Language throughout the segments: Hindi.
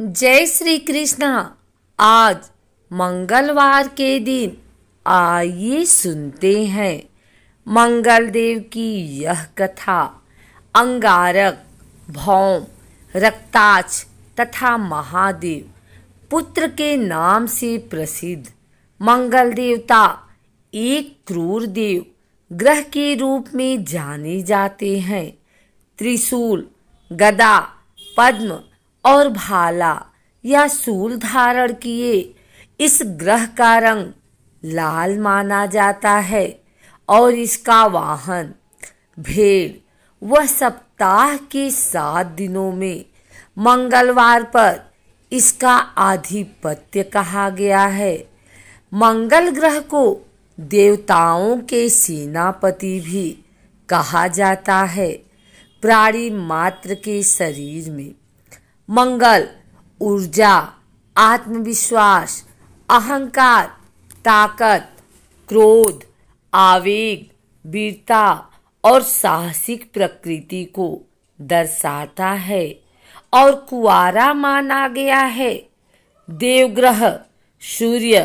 जय श्री कृष्णा आज मंगलवार के दिन आइए सुनते हैं मंगलदेव की यह कथा अंगारक भौम रक्ताच तथा महादेव पुत्र के नाम से प्रसिद्ध मंगल देवता एक क्रूर देव ग्रह के रूप में जाने जाते हैं त्रिशूल गदा पद्म और भाला या सूल धारण किए इस ग्रह का रंग लाल माना जाता है और इसका वाहन भेड़ वह सप्ताह के सात दिनों में मंगलवार पर इसका आधिपत्य कहा गया है मंगल ग्रह को देवताओं के सेनापति भी कहा जाता है प्राणी मात्र के शरीर में मंगल ऊर्जा आत्मविश्वास अहंकार ताकत क्रोध आवेग वीरता और साहसिक प्रकृति को दर्शाता है और कुआरा माना गया है देवग्रह सूर्य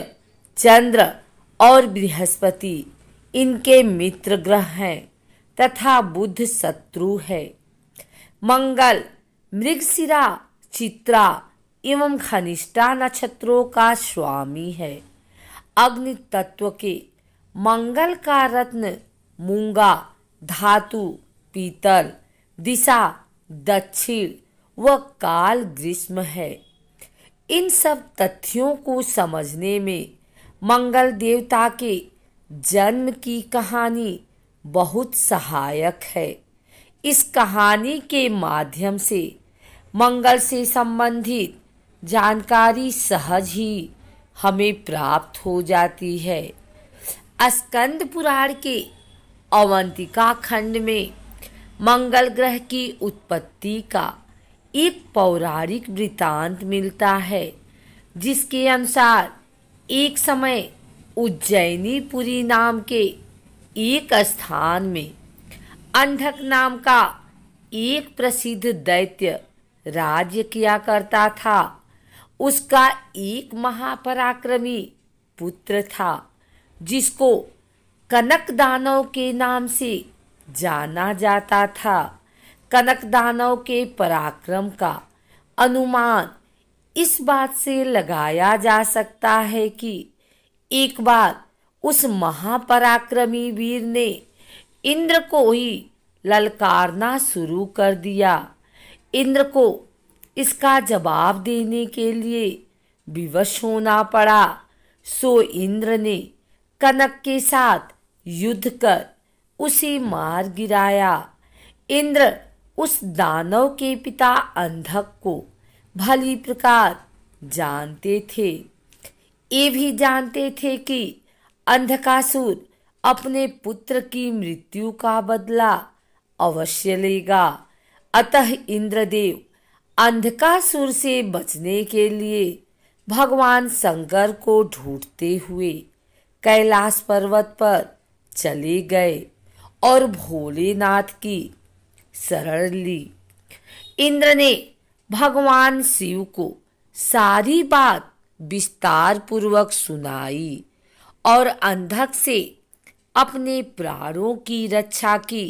चंद्र और बृहस्पति इनके मित्र ग्रह हैं तथा बुध शत्रु है मंगल मृगशिरा चित्रा एवं खनिष्ठा नक्षत्रों का स्वामी है अग्नि तत्व के मंगल का रत्न मूंगा धातु पीतल दिशा दक्षिण व काल ग्रीष्म है इन सब तथ्यों को समझने में मंगल देवता के जन्म की कहानी बहुत सहायक है इस कहानी के माध्यम से मंगल से संबंधित जानकारी सहज ही हमें प्राप्त हो जाती है स्कंद पुराण के अवंतिका खंड में मंगल ग्रह की उत्पत्ति का एक पौराणिक वृतांत मिलता है जिसके अनुसार एक समय उज्जैनीपुरी नाम के एक स्थान में अंधक नाम का एक प्रसिद्ध दैत्य राज्य किया करता था उसका एक महापराक्रमी पुत्र था जिसको कनक दानव के नाम से जाना जाता था कनक दानव के पराक्रम का अनुमान इस बात से लगाया जा सकता है कि एक बार उस महापराक्रमी वीर ने इंद्र को ही ललकारना शुरू कर दिया इंद्र को इसका जवाब देने के लिए विवश होना पड़ा सो इंद्र ने कनक के साथ युद्ध कर उसे मार गिराया इंद्र उस दानव के पिता अंधक को भली प्रकार जानते थे ये भी जानते थे कि अंधकासुर अपने पुत्र की मृत्यु का बदला अवश्य लेगा अतः इंद्रदेव अंधकासुर से बचने के लिए भगवान शंकर को ढूंढते हुए कैलाश पर्वत पर चले गए और भोलेनाथ की शरण ली इंद्र ने भगवान शिव को सारी बात विस्तार पूर्वक सुनाई और अंधक से अपने प्राणों की रक्षा की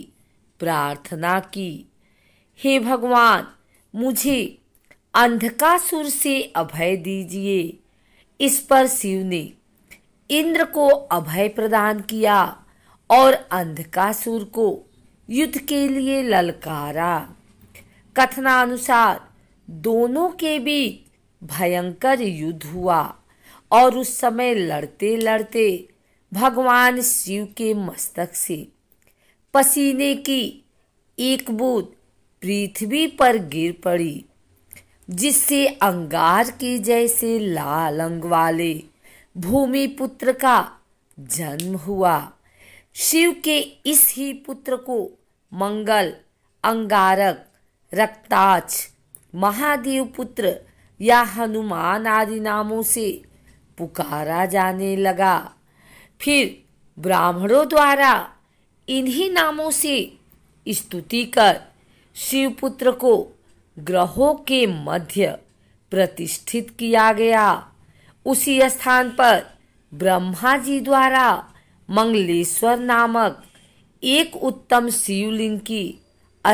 प्रार्थना की हे भगवान मुझे अंधकासुर से अभय दीजिए इस पर शिव ने इंद्र को अभय प्रदान किया और अंधकासुर को युद्ध के लिए ललकारा कथनानुसार दोनों के बीच भयंकर युद्ध हुआ और उस समय लड़ते लड़ते भगवान शिव के मस्तक से पसीने की एक बूंद पृथ्वी पर गिर पड़ी जिससे अंगार के जैसे लाल अंग वाले भूमि पुत्र का जन्म हुआ शिव के इस ही पुत्र को मंगल अंगारक रक्ताच महादेव पुत्र या हनुमान आदि नामों से पुकारा जाने लगा फिर ब्राह्मणों द्वारा इन्हीं नामों से स्तुति कर शिवपुत्र को ग्रहों के मध्य प्रतिष्ठित किया गया उसी स्थान पर ब्रह्मा जी द्वारा मंगलेश्वर नामक एक उत्तम शिवलिंग की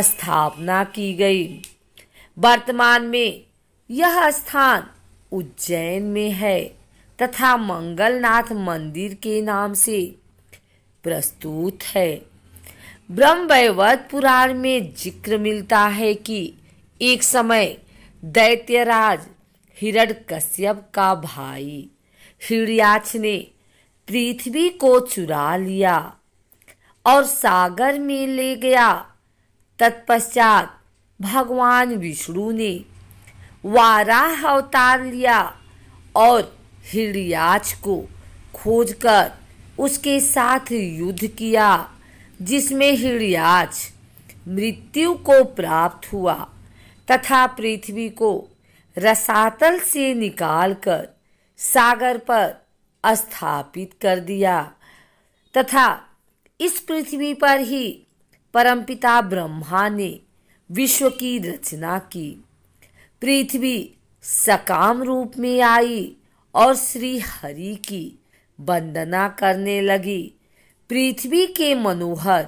स्थापना की गई वर्तमान में यह स्थान उज्जैन में है तथा मंगलनाथ मंदिर के नाम से प्रस्तुत है ब्रह्म वैवत पुराण में जिक्र मिलता है कि एक समय दैत्यराज हिरण कश्यप का भाई हिरयाच ने पृथ्वी को चुरा लिया और सागर में ले गया तत्पश्चात भगवान विष्णु ने वाराह अवतार लिया और हिरयाच को खोजकर उसके साथ युद्ध किया जिसमें हिरयाज मृत्यु को प्राप्त हुआ तथा पृथ्वी को रसातल से निकालकर सागर पर स्थापित कर दिया तथा इस पृथ्वी पर ही परमपिता ब्रह्मा ने विश्व की रचना की पृथ्वी सकाम रूप में आई और श्री हरि की वंदना करने लगी पृथ्वी के मनोहर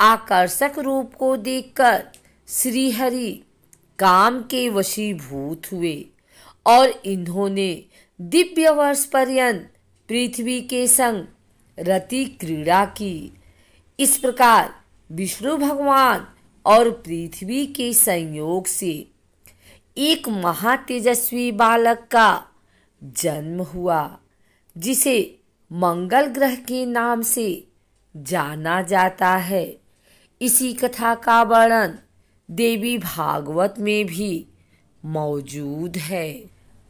आकर्षक रूप को देखकर श्रीहरि काम के वशीभूत हुए और इन्होंने दिव्य वर्ष पर्यंत पृथ्वी के संग रति क्रीड़ा की इस प्रकार विष्णु भगवान और पृथ्वी के संयोग से एक महातेजस्वी बालक का जन्म हुआ जिसे मंगल ग्रह के नाम से जाना जाता है इसी कथा का वर्णन देवी भागवत में भी मौजूद है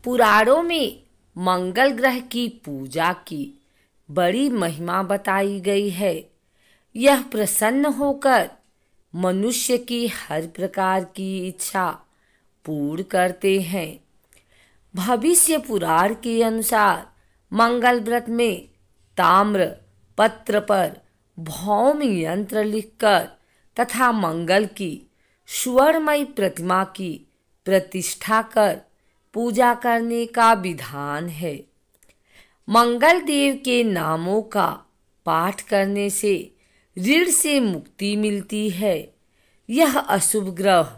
पुराणों में मंगल ग्रह की पूजा की बड़ी महिमा बताई गई है यह प्रसन्न होकर मनुष्य की हर प्रकार की इच्छा पूर्ण करते हैं भविष्य पुराण के अनुसार मंगल व्रत में ताम्र पत्र पर भौम यंत्र लिखकर तथा मंगल की स्वरमयी प्रतिमा की प्रतिष्ठा कर पूजा करने का विधान है मंगल देव के नामों का पाठ करने से ऋण से मुक्ति मिलती है यह अशुभ ग्रह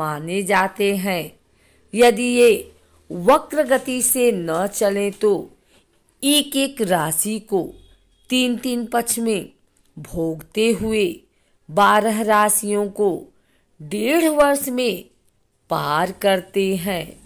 माने जाते हैं यदि ये वक्र गति से न चले तो एक एक राशि को तीन तीन पक्ष में भोगते हुए बारह राशियों को डेढ़ वर्ष में पार करते हैं